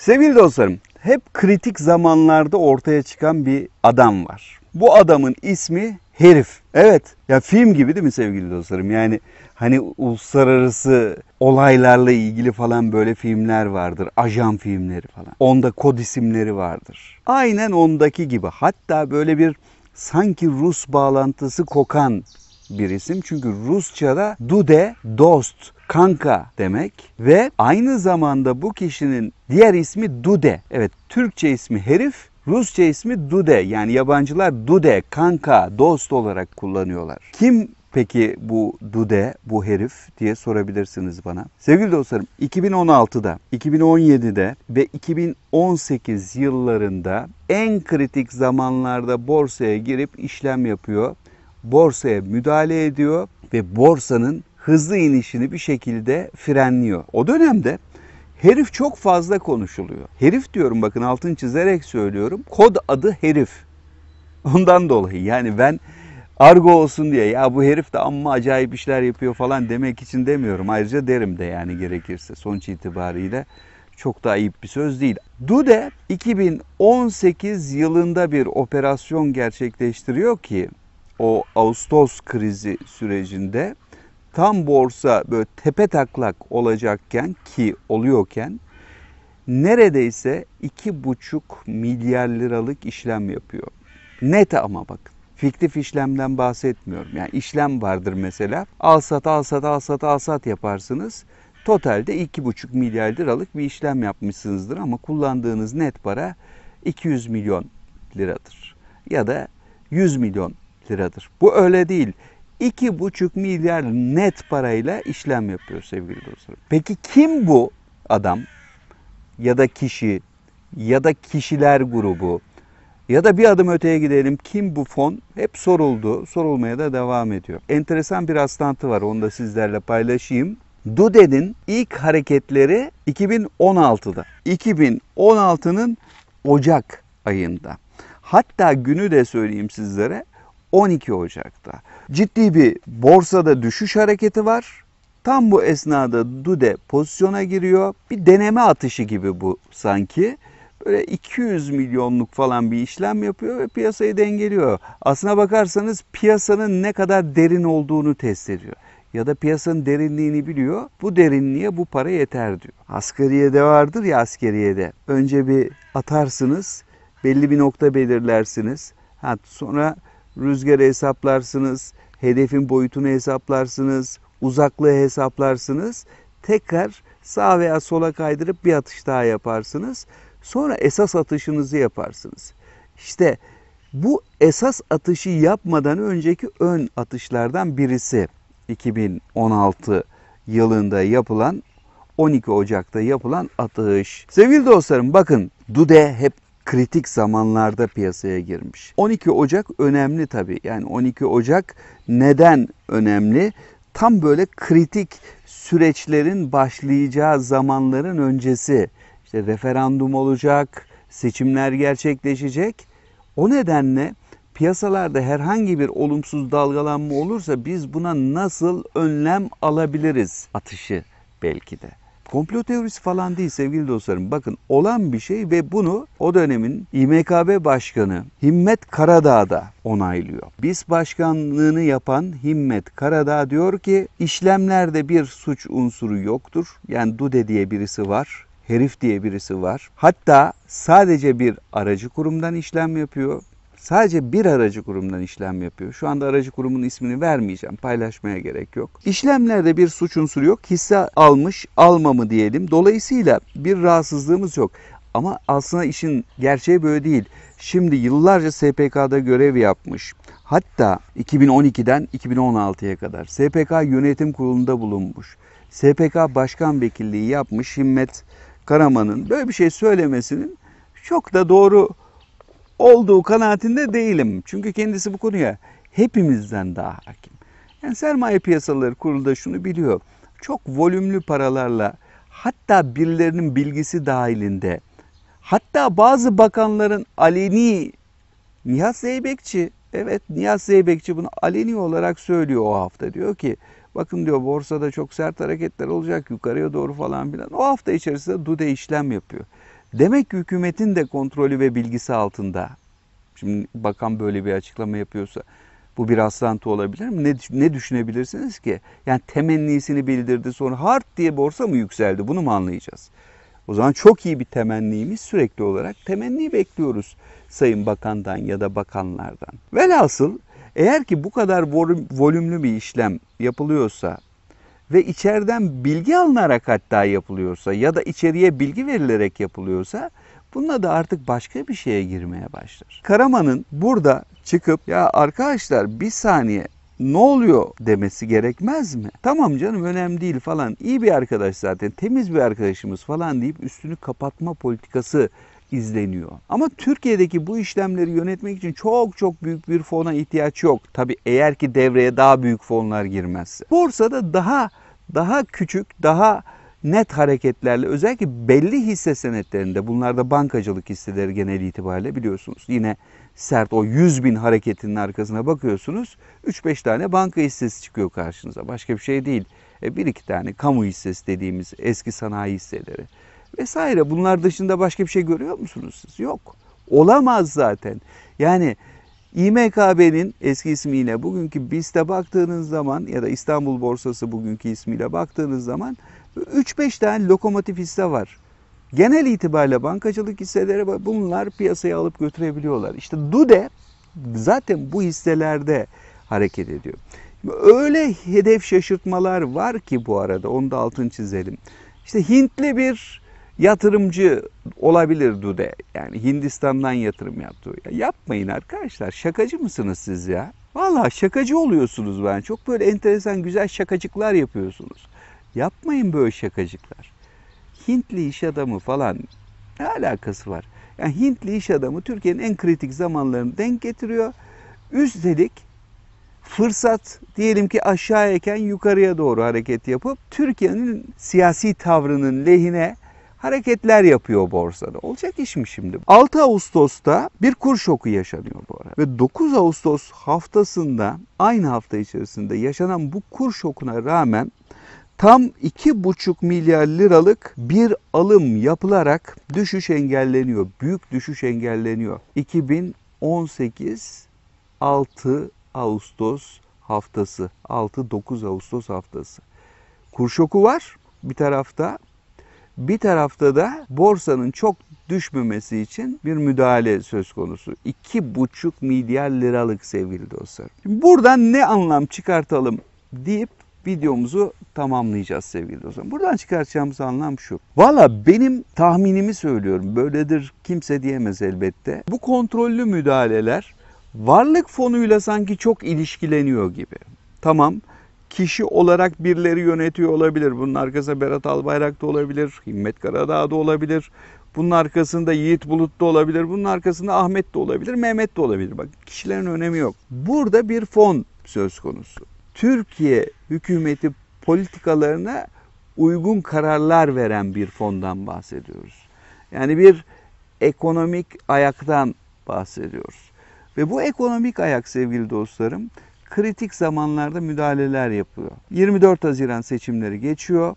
Sevgili dostlarım, hep kritik zamanlarda ortaya çıkan bir adam var. Bu adamın ismi herif. Evet, ya film gibi değil mi sevgili dostlarım? Yani hani uluslararası olaylarla ilgili falan böyle filmler vardır. Ajan filmleri falan. Onda kod isimleri vardır. Aynen ondaki gibi. Hatta böyle bir sanki Rus bağlantısı kokan bir isim. Çünkü Rusça'da Dude, Dost kanka demek ve aynı zamanda bu kişinin diğer ismi Dude. Evet Türkçe ismi herif, Rusça ismi Dude yani yabancılar Dude, kanka, dost olarak kullanıyorlar. Kim Peki bu Dude, bu herif diye sorabilirsiniz bana. Sevgili dostlarım 2016'da, 2017'de ve 2018 yıllarında en kritik zamanlarda borsaya girip işlem yapıyor. Borsaya müdahale ediyor ve borsanın hızlı inişini bir şekilde frenliyor. O dönemde herif çok fazla konuşuluyor. Herif diyorum bakın altın çizerek söylüyorum. Kod adı herif. Ondan dolayı yani ben argo olsun diye ya bu herif de amma acayip işler yapıyor falan demek için demiyorum. Ayrıca derim de yani gerekirse sonuç itibariyle çok da ayıp bir söz değil. Dude 2018 yılında bir operasyon gerçekleştiriyor ki o Ağustos krizi sürecinde tam borsa böyle tepe taklak olacakken ki oluyorken neredeyse 2,5 milyar liralık işlem yapıyor. Net ama bakın. Fiktif işlemden bahsetmiyorum. Yani işlem vardır mesela. Al sat, al sat, al sat, al sat yaparsınız. Totalde 2,5 milyar liralık bir işlem yapmışsınızdır ama kullandığınız net para 200 milyon liradır. Ya da 100 milyon liradır. Bu öyle değil buçuk milyar net parayla işlem yapıyor sevgili dostlar. Peki kim bu adam ya da kişi ya da kişiler grubu ya da bir adım öteye gidelim kim bu fon hep soruldu sorulmaya da devam ediyor. Enteresan bir rastlantı var onu da sizlerle paylaşayım. Dude'nin ilk hareketleri 2016'da. 2016'nın Ocak ayında. Hatta günü de söyleyeyim sizlere 12 Ocak'ta ciddi bir borsada düşüş hareketi var. Tam bu esnada Dude pozisyona giriyor. Bir deneme atışı gibi bu sanki. Böyle 200 milyonluk falan bir işlem yapıyor ve piyasayı dengeliyor. Aslına bakarsanız piyasanın ne kadar derin olduğunu test ediyor. Ya da piyasanın derinliğini biliyor. Bu derinliğe bu para yeter diyor. Askeriye de vardır ya askeriye de. Önce bir atarsınız. Belli bir nokta belirlersiniz. Ha, sonra rüzgarı hesaplarsınız, hedefin boyutunu hesaplarsınız, uzaklığı hesaplarsınız. Tekrar sağ veya sola kaydırıp bir atış daha yaparsınız. Sonra esas atışınızı yaparsınız. İşte bu esas atışı yapmadan önceki ön atışlardan birisi 2016 yılında yapılan 12 Ocak'ta yapılan atış. Sevgili dostlarım bakın Dude hep kritik zamanlarda piyasaya girmiş. 12 Ocak önemli tabii. Yani 12 Ocak neden önemli? Tam böyle kritik süreçlerin başlayacağı zamanların öncesi. İşte referandum olacak, seçimler gerçekleşecek. O nedenle piyasalarda herhangi bir olumsuz dalgalanma olursa biz buna nasıl önlem alabiliriz atışı belki de komplo teorisi falan değil sevgili dostlarım. Bakın olan bir şey ve bunu o dönemin İMKB Başkanı Himmet da onaylıyor. Biz başkanlığını yapan Himmet Karadağ diyor ki işlemlerde bir suç unsuru yoktur. Yani Dude diye birisi var herif diye birisi var. Hatta sadece bir aracı kurumdan işlem yapıyor. Sadece bir aracı kurumdan işlem yapıyor. Şu anda aracı kurumun ismini vermeyeceğim. Paylaşmaya gerek yok. İşlemlerde bir suç unsuru yok. Hisse almış, alma mı diyelim. Dolayısıyla bir rahatsızlığımız yok. Ama aslında işin gerçeği böyle değil. Şimdi yıllarca SPK'da görev yapmış. Hatta 2012'den 2016'ya kadar SPK yönetim kurulunda bulunmuş. SPK başkan vekilliği yapmış Himmet Karaman'ın böyle bir şey söylemesinin çok da doğru olduğu kanaatinde değilim. Çünkü kendisi bu konuya hepimizden daha hakim. Yani sermaye piyasaları kurulu da şunu biliyor. Çok volümlü paralarla hatta birilerinin bilgisi dahilinde hatta bazı bakanların aleni Nihat Zeybekçi evet Nihat Zeybekçi bunu aleni olarak söylüyor o hafta diyor ki bakın diyor borsada çok sert hareketler olacak yukarıya doğru falan filan o hafta içerisinde DUDE işlem yapıyor. Demek ki hükümetin de kontrolü ve bilgisi altında. Şimdi bakan böyle bir açıklama yapıyorsa bu bir rastlantı olabilir mi? Ne, ne düşünebilirsiniz ki? Yani temennisini bildirdi sonra hard diye borsa mı yükseldi? Bunu mu anlayacağız? O zaman çok iyi bir temennimiz sürekli olarak temenni bekliyoruz Sayın Bakan'dan ya da bakanlardan. Velhasıl eğer ki bu kadar volümlü bir işlem yapılıyorsa ve içeriden bilgi alınarak hatta yapılıyorsa ya da içeriye bilgi verilerek yapılıyorsa bununla da artık başka bir şeye girmeye başlar. Karaman'ın burada çıkıp ya arkadaşlar bir saniye ne oluyor demesi gerekmez mi? Tamam canım önemli değil falan iyi bir arkadaş zaten temiz bir arkadaşımız falan deyip üstünü kapatma politikası izleniyor. Ama Türkiye'deki bu işlemleri yönetmek için çok çok büyük bir fona ihtiyaç yok. Tabi eğer ki devreye daha büyük fonlar girmezse. Borsada daha daha küçük, daha net hareketlerle özellikle belli hisse senetlerinde bunlarda bankacılık hisseleri genel itibariyle biliyorsunuz. Yine sert o 100 bin hareketinin arkasına bakıyorsunuz 3-5 tane banka hissesi çıkıyor karşınıza. Başka bir şey değil. E, bir iki tane kamu hissesi dediğimiz eski sanayi hisseleri vesaire bunlar dışında başka bir şey görüyor musunuz siz? Yok. Olamaz zaten. Yani İMKB'nin eski ismiyle bugünkü BIST'e baktığınız zaman ya da İstanbul Borsası bugünkü ismiyle baktığınız zaman 3-5 tane lokomotif hisse var. Genel itibariyle bankacılık hisseleri bunlar piyasaya alıp götürebiliyorlar. İşte DUDE zaten bu hisselerde hareket ediyor. Öyle hedef şaşırtmalar var ki bu arada onu da altın çizelim. İşte Hintli bir Yatırımcı olabilir Dude. Yani Hindistan'dan yatırım yaptı. Ya yapmayın arkadaşlar. Şakacı mısınız siz ya? Valla şakacı oluyorsunuz ben. Çok böyle enteresan güzel şakacıklar yapıyorsunuz. Yapmayın böyle şakacıklar. Hintli iş adamı falan ne alakası var? Yani Hintli iş adamı Türkiye'nin en kritik zamanlarını denk getiriyor. Üstelik fırsat diyelim ki aşağıyken yukarıya doğru hareket yapıp Türkiye'nin siyasi tavrının lehine hareketler yapıyor borsada. Olacak iş mi şimdi? 6 Ağustos'ta bir kur şoku yaşanıyor bu arada. Ve 9 Ağustos haftasında aynı hafta içerisinde yaşanan bu kur şokuna rağmen tam 2,5 milyar liralık bir alım yapılarak düşüş engelleniyor. Büyük düşüş engelleniyor. 2018 6 Ağustos haftası. 6-9 Ağustos haftası. Kur şoku var bir tarafta bir tarafta da borsanın çok düşmemesi için bir müdahale söz konusu. 2,5 milyar liralık sevgili dostlar. Şimdi buradan ne anlam çıkartalım deyip videomuzu tamamlayacağız sevgili dostlar. Buradan çıkartacağımız anlam şu. Valla benim tahminimi söylüyorum. Böyledir kimse diyemez elbette. Bu kontrollü müdahaleler varlık fonuyla sanki çok ilişkileniyor gibi. Tamam kişi olarak birileri yönetiyor olabilir. Bunun arkasında Berat Albayrak da olabilir, Himmet Karadağ da olabilir. Bunun arkasında Yiğit Bulut da olabilir. Bunun arkasında Ahmet de olabilir, Mehmet de olabilir. Bak kişilerin önemi yok. Burada bir fon söz konusu. Türkiye hükümeti politikalarına uygun kararlar veren bir fondan bahsediyoruz. Yani bir ekonomik ayaktan bahsediyoruz. Ve bu ekonomik ayak sevgili dostlarım kritik zamanlarda müdahaleler yapıyor. 24 Haziran seçimleri geçiyor.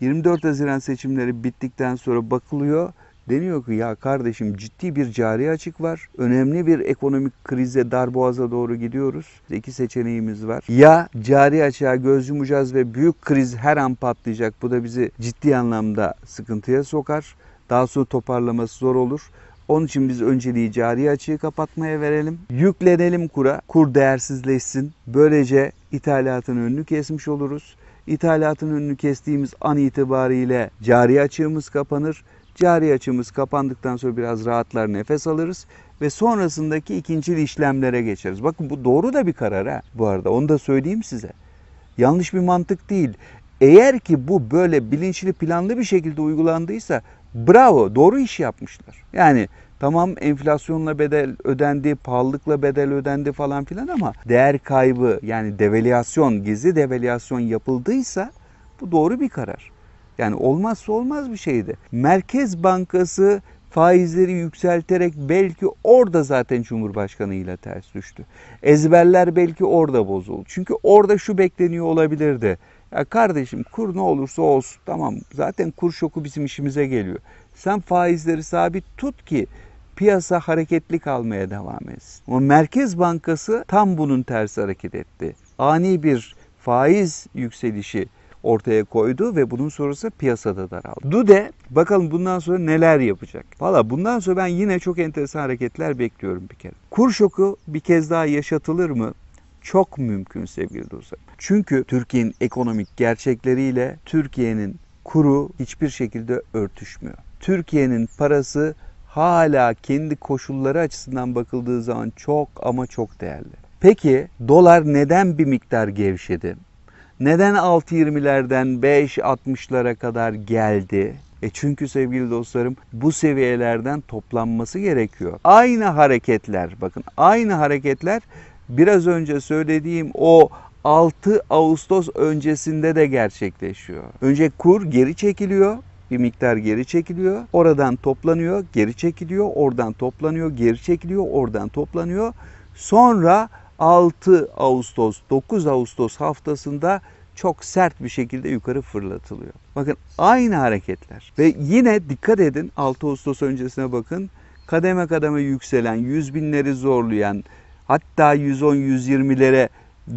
24 Haziran seçimleri bittikten sonra bakılıyor. Deniyor ki ya kardeşim ciddi bir cari açık var. Önemli bir ekonomik krize, darboğaza doğru gidiyoruz. İki seçeneğimiz var. Ya cari açığa göz yumacağız ve büyük kriz her an patlayacak. Bu da bizi ciddi anlamda sıkıntıya sokar. Daha sonra toparlaması zor olur. Onun için biz önceliği cari açığı kapatmaya verelim. Yüklenelim kura. Kur değersizleşsin. Böylece ithalatın önünü kesmiş oluruz. İthalatın önünü kestiğimiz an itibariyle cari açığımız kapanır. Cari açığımız kapandıktan sonra biraz rahatlar nefes alırız ve sonrasındaki ikinci işlemlere geçeriz. Bakın bu doğru da bir karar ha bu arada onu da söyleyeyim size. Yanlış bir mantık değil. Eğer ki bu böyle bilinçli planlı bir şekilde uygulandıysa bravo doğru iş yapmışlar. Yani tamam enflasyonla bedel ödendi, pahalılıkla bedel ödendi falan filan ama değer kaybı yani devalüasyon, gizli devalüasyon yapıldıysa bu doğru bir karar. Yani olmazsa olmaz bir şeydi. Merkez Bankası faizleri yükselterek belki orada zaten cumhurbaşkanıyla ters düştü. Ezberler belki orada bozuldu. Çünkü orada şu bekleniyor olabilirdi ya kardeşim kur ne olursa olsun tamam zaten kur şoku bizim işimize geliyor. Sen faizleri sabit tut ki piyasa hareketli kalmaya devam etsin. Ama Merkez Bankası tam bunun tersi hareket etti. Ani bir faiz yükselişi ortaya koydu ve bunun sonrası piyasada daraldı. Dude bakalım bundan sonra neler yapacak? Valla bundan sonra ben yine çok enteresan hareketler bekliyorum bir kere. Kur şoku bir kez daha yaşatılır mı? çok mümkün sevgili dostlar. Çünkü Türkiye'nin ekonomik gerçekleriyle Türkiye'nin kuru hiçbir şekilde örtüşmüyor. Türkiye'nin parası hala kendi koşulları açısından bakıldığı zaman çok ama çok değerli. Peki dolar neden bir miktar gevşedi? Neden 6.20'lerden 5.60'lara kadar geldi? E çünkü sevgili dostlarım bu seviyelerden toplanması gerekiyor. Aynı hareketler bakın aynı hareketler biraz önce söylediğim o 6 Ağustos öncesinde de gerçekleşiyor. Önce kur geri çekiliyor, bir miktar geri çekiliyor. Oradan toplanıyor, geri çekiliyor. Oradan toplanıyor, geri çekiliyor. Oradan toplanıyor. Sonra 6 Ağustos, 9 Ağustos haftasında çok sert bir şekilde yukarı fırlatılıyor. Bakın aynı hareketler. Ve yine dikkat edin 6 Ağustos öncesine bakın. Kademe kademe yükselen, yüz binleri zorlayan, hatta 110-120'lere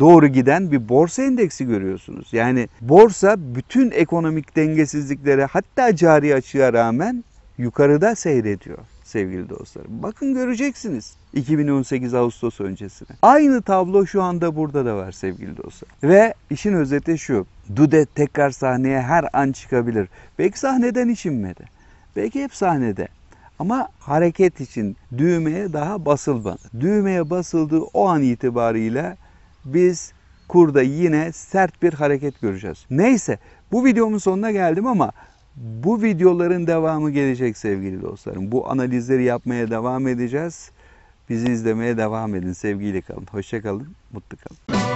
doğru giden bir borsa endeksi görüyorsunuz. Yani borsa bütün ekonomik dengesizliklere hatta cari açığa rağmen yukarıda seyrediyor sevgili dostlarım. Bakın göreceksiniz 2018 Ağustos öncesine. Aynı tablo şu anda burada da var sevgili dostlar. Ve işin özeti şu. Dude tekrar sahneye her an çıkabilir. Belki sahneden hiç inmedi. Belki hep sahnede. Ama hareket için düğmeye daha basılmadı. Düğmeye basıldığı o an itibarıyla biz kurda yine sert bir hareket göreceğiz. Neyse bu videomun sonuna geldim ama bu videoların devamı gelecek sevgili dostlarım. Bu analizleri yapmaya devam edeceğiz. Bizi izlemeye devam edin. Sevgiyle kalın. Hoşçakalın. Mutlu kalın.